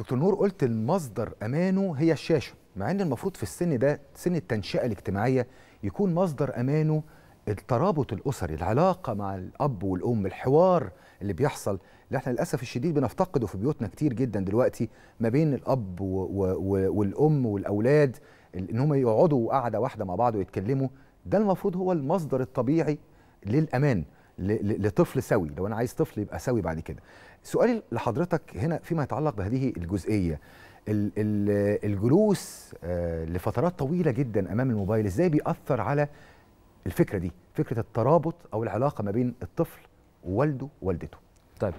دكتور نور قلت المصدر امانه هي الشاشه مع ان المفروض في السن ده سن التنشئه الاجتماعيه يكون مصدر امانه الترابط الاسري العلاقه مع الاب والام الحوار اللي بيحصل اللي احنا للاسف الشديد بنفتقده في بيوتنا كتير جدا دلوقتي ما بين الاب و و والام والاولاد ان هم يقعدوا قعده واحده مع بعض ويتكلموا ده المفروض هو المصدر الطبيعي للامان لطفل سوي لو انا عايز طفل يبقى سوي بعد كده سؤالي لحضرتك هنا فيما يتعلق بهذه الجزئيه الجلوس آه، لفترات طويله جدا امام الموبايل ازاي بيأثر على الفكره دي فكره الترابط او العلاقه ما بين الطفل ووالده ووالدته طيب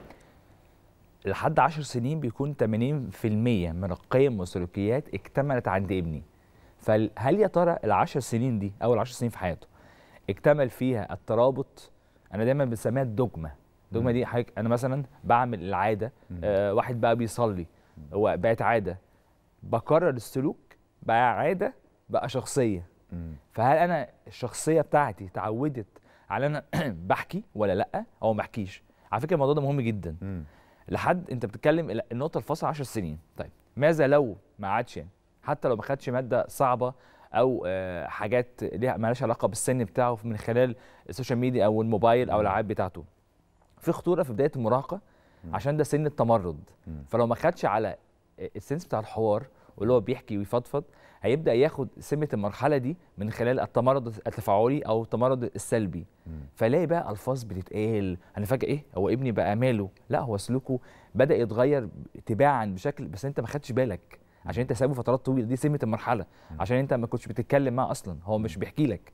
لحد 10 سنين بيكون 80% من القيم والسلوكيات اكتملت عند ابني فهل يا ترى ال 10 سنين دي اول 10 سنين في حياته اكتمل فيها الترابط انا دايما بسميها الدوجما الدوجما دي حضرتك انا مثلا بعمل العاده آه واحد بقى بيصلي هو بقت عاده بكرر السلوك بقى عاده بقى شخصيه مم. فهل انا الشخصيه بتاعتي اتعودت على انا بحكي ولا لا او ما بحكيش على فكره الموضوع ده مهم جدا مم. لحد انت بتتكلم النقطه الفاصله 10 سنين طيب ماذا لو ما عادش يعني حتى لو ما خدش ماده صعبه او آه، حاجات ليها مالهاش علاقه بالسن بتاعه من خلال السوشيال ميديا او الموبايل او الالعاب بتاعته في خطوره في بدايه المراهقه عشان ده سن التمرد فلو ما خدش على آه، السنس بتاع الحوار واللي هو بيحكي ويفضفض هيبدا ياخد سمه المرحله دي من خلال التمرد التفاعلي او التمرد السلبي فلاقي بقى الفاظ بتتقال انا فجاه ايه هو ابني بقى ماله لا هو سلوكه بدا يتغير تباعا بشكل بس انت ما خدتش بالك عشان انت سايبه فترات طويله دي سمه المرحله عشان انت ما كنتش بتتكلم معاه اصلا هو مش بيحكي لك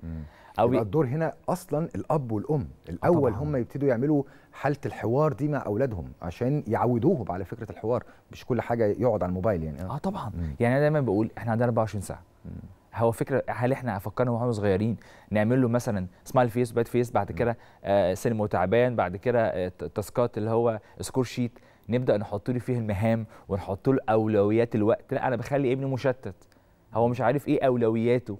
او يبقى الدور هنا اصلا الاب والام الاول هم يبتدوا يعملوا حاله الحوار دي مع اولادهم عشان يعودوهم على فكره الحوار مش كل حاجه يقعد على الموبايل يعني اه طبعا مم. يعني انا دايما بقول احنا عندنا 24 ساعه هو فكره هل احنا فكرنا واحنا صغيرين نعمل له مثلا سمايل فيس باد فيس بعد كده آه سينما وتعبان بعد كده آه تاسكات اللي هو سكور شيت نبدا نحط له فيه المهام ونحط له اولويات الوقت لا انا بخلي ابني مشتت هو مش عارف ايه اولوياته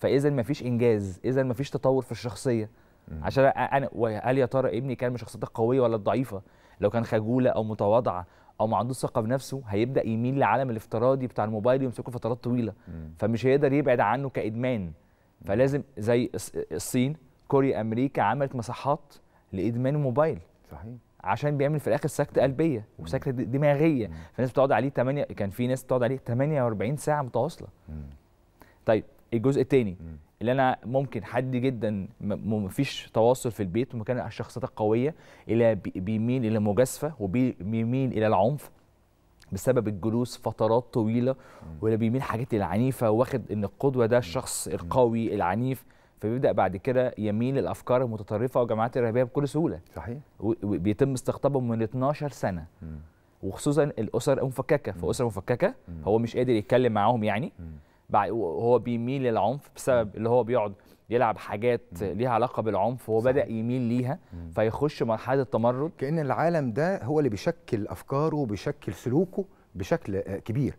فاذا مفيش انجاز اذا مفيش تطور في الشخصيه مم. عشان انا هل يا ترى ابني كان من شخصيته القويه ولا الضعيفه لو كان خجوله او متواضعه او ما عندوش ثقه بنفسه هيبدا يميل للعالم الافتراضي بتاع الموبايل ويمسكه فترات طويله مم. فمش هيقدر يبعد عنه كادمان فلازم زي الصين كوريا امريكا عملت مساحات لادمان الموبايل صحيح عشان بيعمل في الاخر سكته قلبيه وسكته دماغيه فالناس بتقعد عليه 8 كان في ناس بتقعد عليه 48 ساعه متواصله طيب الجزء الثاني اللي انا ممكن حد جدا مفيش تواصل في البيت ومكان الشخصيات القويه الى بيميل الى المجازفه وبيميل الى العنف بسبب الجلوس فترات طويله ولا بيميل حاجات العنيفه واخد ان القدوه ده الشخص القوي العنيف فبيبدا بعد كده يميل للافكار المتطرفه والجماعات الارهابيه بكل سهوله صحيح وبيتم استقطابهم من 12 سنه وخصوصا الاسر في فاسره مفككه هو مش قادر يتكلم معاهم يعني هو بيميل للعنف بسبب اللي هو بيقعد يلعب حاجات ليها علاقه بالعنف وهو بدا يميل ليها فيخش مرحله التمرد كان العالم ده هو اللي بيشكل افكاره وبيشكل سلوكه بشكل كبير